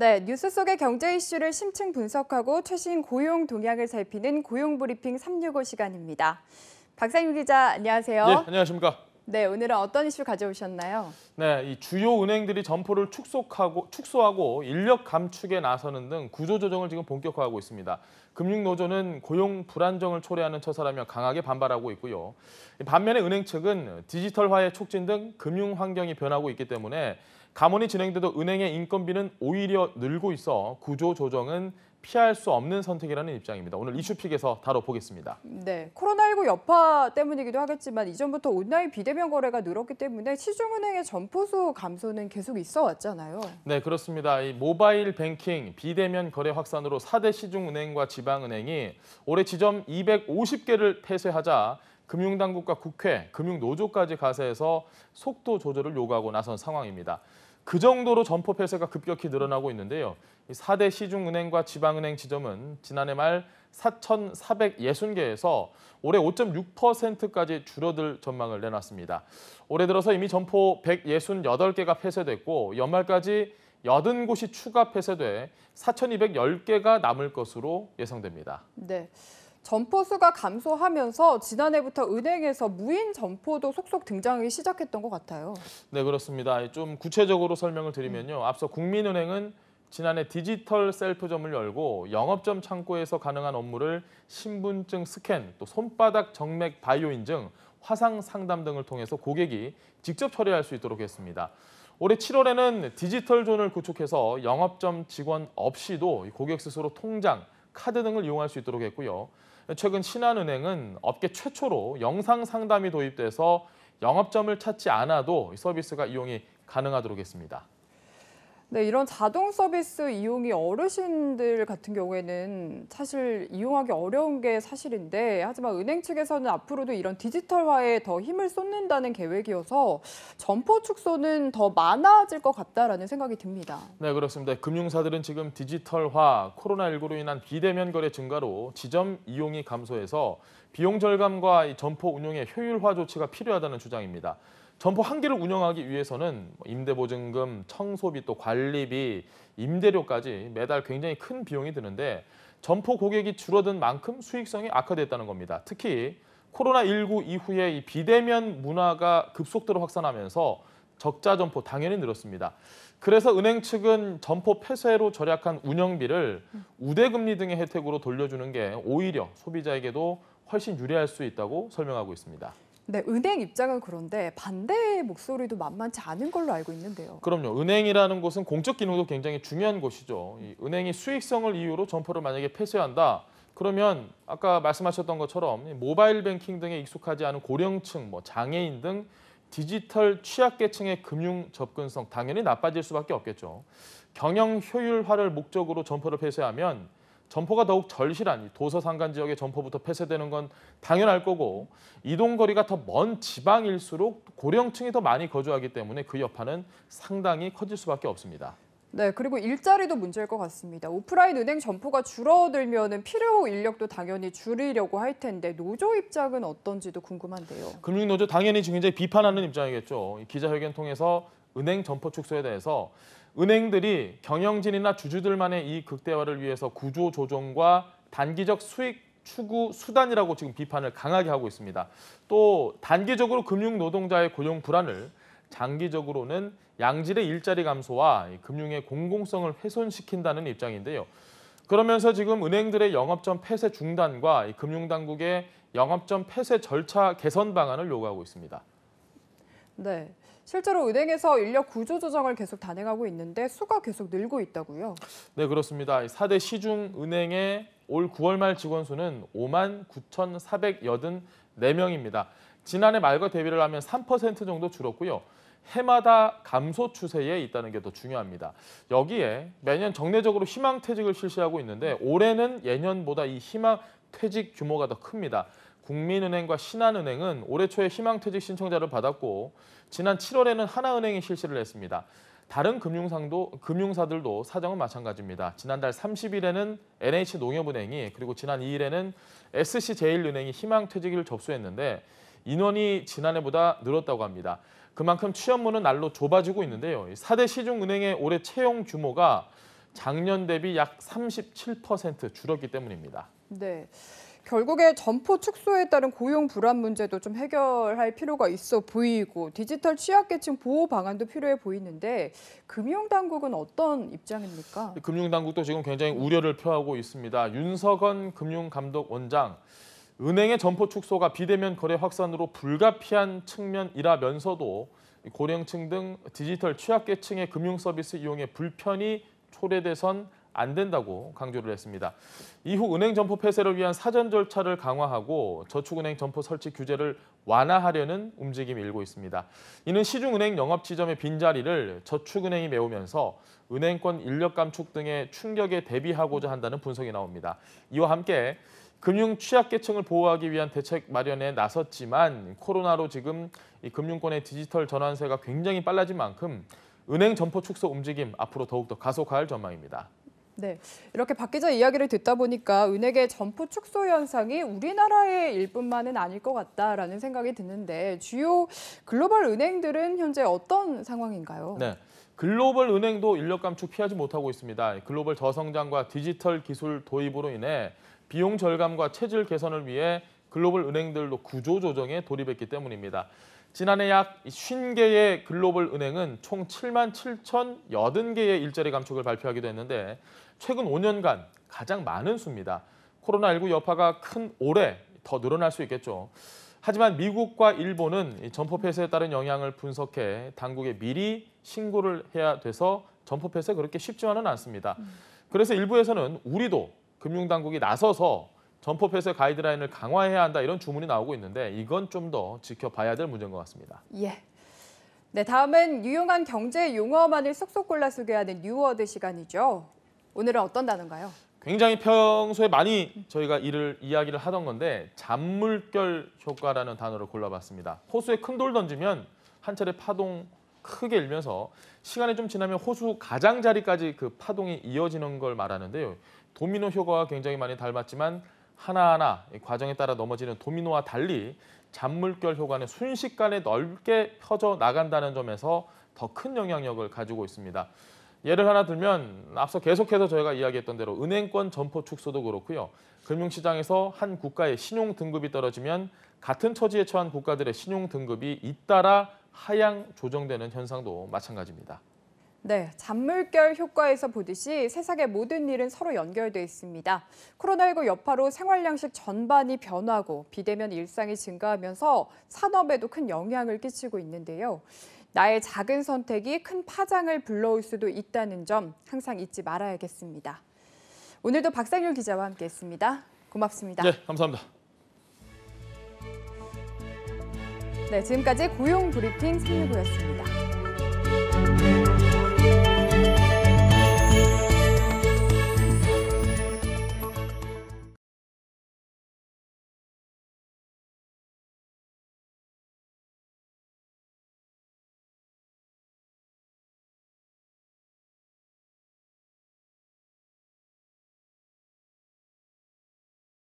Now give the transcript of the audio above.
네, 뉴스 속의 경제 이슈를 심층 분석하고 최신 고용 동향을 살피는 고용 브리핑 365 시간입니다. 박상윤 기자, 안녕하세요. 네, 안녕하십니까? 네, 오늘은 어떤 이슈 가져오셨나요? 네, 주요 은행들이 점포를 축소하고 축소하고 인력 감축에 나서는 등 구조 조정을 지금 본격화하고 있습니다. 금융노조는 고용 불안정을 초래하는 처사라며 강하게 반발하고 있고요. 반면에 은행 측은 디지털화의 촉진 등 금융 환경이 변하고 있기 때문에 감원이 진행돼도 은행의 인건비는 오히려 늘고 있어 구조 조정은 피할 수 없는 선택이라는 입장입니다. 오늘 이슈픽에서 다뤄보겠습니다. 네, 코로나19 여파 때문이기도 하겠지만 이전부터 온라인 비대면 거래가 늘었기 때문에 시중은행의 점포수 감소는 계속 있어 왔잖아요. 네, 그렇습니다. 이 모바일 뱅킹, 비대면 거래 확산으로 4대 시중은행과 지방은행이 올해 지점 250개를 폐쇄하자 금융당국과 국회, 금융노조까지 가세해서 속도 조절을 요구하고 나선 상황입니다. 그 정도로 점포 폐쇄가 급격히 늘어나고 있는데요. 4대 시중은행과 지방은행 지점은 지난해 말 4,460개에서 올해 5.6%까지 줄어들 전망을 내놨습니다. 올해 들어서 이미 점포 168개가 폐쇄됐고 연말까지 80곳이 추가 폐쇄돼 4,210개가 남을 것으로 예상됩니다. 네. 점포수가 감소하면서 지난해부터 은행에서 무인 점포도 속속 등장하기 시작했던 것 같아요. 네, 그렇습니다. 좀 구체적으로 설명을 드리면요. 음. 앞서 국민은행은 지난해 디지털 셀프점을 열고 영업점 창고에서 가능한 업무를 신분증 스캔, 또 손바닥 정맥 바이오 인증, 화상 상담 등을 통해서 고객이 직접 처리할 수 있도록 했습니다. 올해 7월에는 디지털 존을 구축해서 영업점 직원 없이도 고객 스스로 통장, 카드 등을 이용할 수 있도록 했고요. 최근 신한은행은 업계 최초로 영상 상담이 도입돼서 영업점을 찾지 않아도 서비스가 이용이 가능하도록 했습니다. 네, 이런 자동 서비스 이용이 어르신들 같은 경우에는 사실 이용하기 어려운 게 사실인데 하지만 은행 측에서는 앞으로도 이런 디지털화에 더 힘을 쏟는다는 계획이어서 점포 축소는 더 많아질 것 같다라는 생각이 듭니다. 네, 그렇습니다. 금융사들은 지금 디지털화, 코로나19로 인한 비대면 거래 증가로 지점 이용이 감소해서 비용 절감과 점포 운영의 효율화 조치가 필요하다는 주장입니다. 점포 한 개를 운영하기 위해서는 뭐 임대보증금, 청소비, 또 관리비, 임대료까지 매달 굉장히 큰 비용이 드는데 점포 고객이 줄어든 만큼 수익성이 악화됐다는 겁니다. 특히 코로나19 이후에 이 비대면 문화가 급속도로 확산하면서 적자 점포 당연히 늘었습니다. 그래서 은행 측은 점포 폐쇄로 절약한 운영비를 우대금리 등의 혜택으로 돌려주는 게 오히려 소비자에게도 훨씬 유리할 수 있다고 설명하고 있습니다. 네, 은행 입장은 그런데 반대의 목소리도 만만치 않은 걸로 알고 있는데요. 그럼요. 은행이라는 곳은 공적 기능도 굉장히 중요한 곳이죠. 은행이 수익성을 이유로 점포를 만약에 폐쇄한다. 그러면 아까 말씀하셨던 것처럼 모바일 뱅킹 등에 익숙하지 않은 고령층, 뭐 장애인 등 디지털 취약계층의 금융 접근성 당연히 나빠질 수밖에 없겠죠. 경영 효율화를 목적으로 점포를 폐쇄하면 점포가 더욱 절실한 도서 상간 지역의 점포부터 폐쇄되는 건 당연할 거고 이동 거리가 더 먼 지방일수록 고령층이 더 많이 거주하기 때문에 그 여파는 상당히 커질 수밖에 없습니다. 네, 그리고 일자리도 문제일 것 같습니다. 오프라인 은행 점포가 줄어들면 필요 인력도 당연히 줄이려고 할 텐데 노조 입장은 어떤지도 궁금한데요. 금융노조 당연히 굉장히 비판하는 입장이겠죠. 기자회견 통해서 은행 점포 축소에 대해서 은행들이 경영진이나 주주들만의 이 극대화를 위해서 구조 조정과 단기적 수익 추구 수단이라고 지금 비판을 강하게 하고 있습니다. 또 단기적으로 금융 노동자의 고용 불안을 장기적으로는 양질의 일자리 감소와 금융의 공공성을 훼손시킨다는 입장인데요. 그러면서 지금 은행들의 영업점 폐쇄 중단과 금융당국의 영업점 폐쇄 절차 개선 방안을 요구하고 있습니다. 네. 실제로 은행에서 인력 구조 조정을 계속 단행하고 있는데 수가 계속 늘고 있다고요? 네, 그렇습니다. 4대 시중 은행의 올 9월 말 직원 수는 5만 9,484명입니다. 지난해 말과 대비를 하면 3% 정도 줄었고요. 해마다 감소 추세에 있다는 게 더 중요합니다. 여기에 매년 정례적으로 희망퇴직을 실시하고 있는데 올해는 예년보다 이 희망퇴직 규모가 더 큽니다. 국민은행과 신한은행은 올해 초에 희망퇴직 신청자를 받았고 지난 7월에는 하나은행이 실시를 했습니다. 다른 금융상도, 금융사들도 사정은 마찬가지입니다. 지난달 30일에는 NH농협은행이 그리고 지난 2일에는 SC제일은행이 희망퇴직을 접수했는데 인원이 지난해보다 늘었다고 합니다. 그만큼 취업문은 날로 좁아지고 있는데요. 4대 시중은행의 올해 채용 규모가 작년 대비 약 37% 줄었기 때문입니다. 네. 결국에 점포 축소에 따른 고용 불안 문제도 좀 해결할 필요가 있어 보이고 디지털 취약계층 보호 방안도 필요해 보이는데 금융당국은 어떤 입장입니까? 금융당국도 지금 굉장히 우려를 표하고 있습니다. 윤석원 금융감독원장 은행의 점포 축소가 비대면 거래 확산으로 불가피한 측면이라면서도 고령층 등 디지털 취약계층의 금융 서비스 이용에 불편이 초래돼선 안 된다고 강조를 했습니다. 이후 은행 점포 폐쇄를 위한 사전 절차를 강화하고 저축은행 점포 설치 규제를 완화하려는 움직임이 일고 있습니다. 이는 시중은행 영업 지점의 빈자리를 저축은행이 메우면서 은행권 인력 감축 등의 충격에 대비하고자 한다는 분석이 나옵니다. 이와 함께 금융 취약계층을 보호하기 위한 대책 마련에 나섰지만 코로나로 지금 금융권의 디지털 전환세가 굉장히 빨라진 만큼 은행 점포 축소 움직임 앞으로 더욱더 가속화할 전망입니다. 네, 이렇게 박 기자 이야기를 듣다 보니까 은행의 점포 축소 현상이 우리나라의 일뿐만은 아닐 것 같다라는 생각이 드는데 주요 글로벌 은행들은 현재 어떤 상황인가요? 네, 글로벌 은행도 인력 감축 피하지 못하고 있습니다. 글로벌 저성장과 디지털 기술 도입으로 인해 비용 절감과 체질 개선을 위해 글로벌 은행들도 구조 조정에 돌입했기 때문입니다. 지난해 약 50개의 글로벌 은행은 총 7만 7,080개의 일자리 감축을 발표하기도 했는데 최근 5년간 가장 많은 수입니다. 코로나19 여파가 큰 올해 더 늘어날 수 있겠죠. 하지만 미국과 일본은 점포 폐쇄에 따른 영향을 분석해 당국에 미리 신고를 해야 돼서 점포 폐쇄 그렇게 쉽지만은 않습니다. 음. 그래서 일부에서는 우리도 금융당국이 나서서 점포 폐쇄 가이드라인을 강화해야 한다 이런 주문이 나오고 있는데 이건 좀 더 지켜봐야 될 문제인 것 같습니다. 예. 네, 다음은 유용한 경제 용어만을 쏙쏙 골라 소개하는 뉴워드 시간이죠. 오늘은 어떤 단어인가요? 굉장히 평소에 많이 저희가 이를 이야기를 하던 건데 잔물결 효과라는 단어를 골라봤습니다. 호수에 큰 돌 던지면 한 차례 파동 크게 일면서 시간이 좀 지나면 호수 가장자리까지 그 파동이 이어지는 걸 말하는데요. 도미노 효과와 굉장히 많이 닮았지만 하나하나 과정에 따라 넘어지는 도미노와 달리 잔물결 효과는 순식간에 넓게 퍼져 나간다는 점에서 더 큰 영향력을 가지고 있습니다. 예를 하나 들면 앞서 계속해서 저희가 이야기했던 대로 은행권 점포 축소도 그렇고요. 금융시장에서 한 국가의 신용 등급이 떨어지면 같은 처지에 처한 국가들의 신용 등급이 잇따라 하향 조정되는 현상도 마찬가지입니다. 네, 잔물결 효과에서 보듯이 세상의 모든 일은 서로 연결돼 있습니다. 코로나19 여파로 생활양식 전반이 변하고 비대면 일상이 증가하면서 산업에도 큰 영향을 끼치고 있는데요. 나의 작은 선택이 큰 파장을 불러올 수도 있다는 점 항상 잊지 말아야겠습니다. 오늘도 박상률 기자와 함께했습니다. 고맙습니다. 네, 감사합니다. 네, 지금까지 고용 브리핑 생일고였습니다.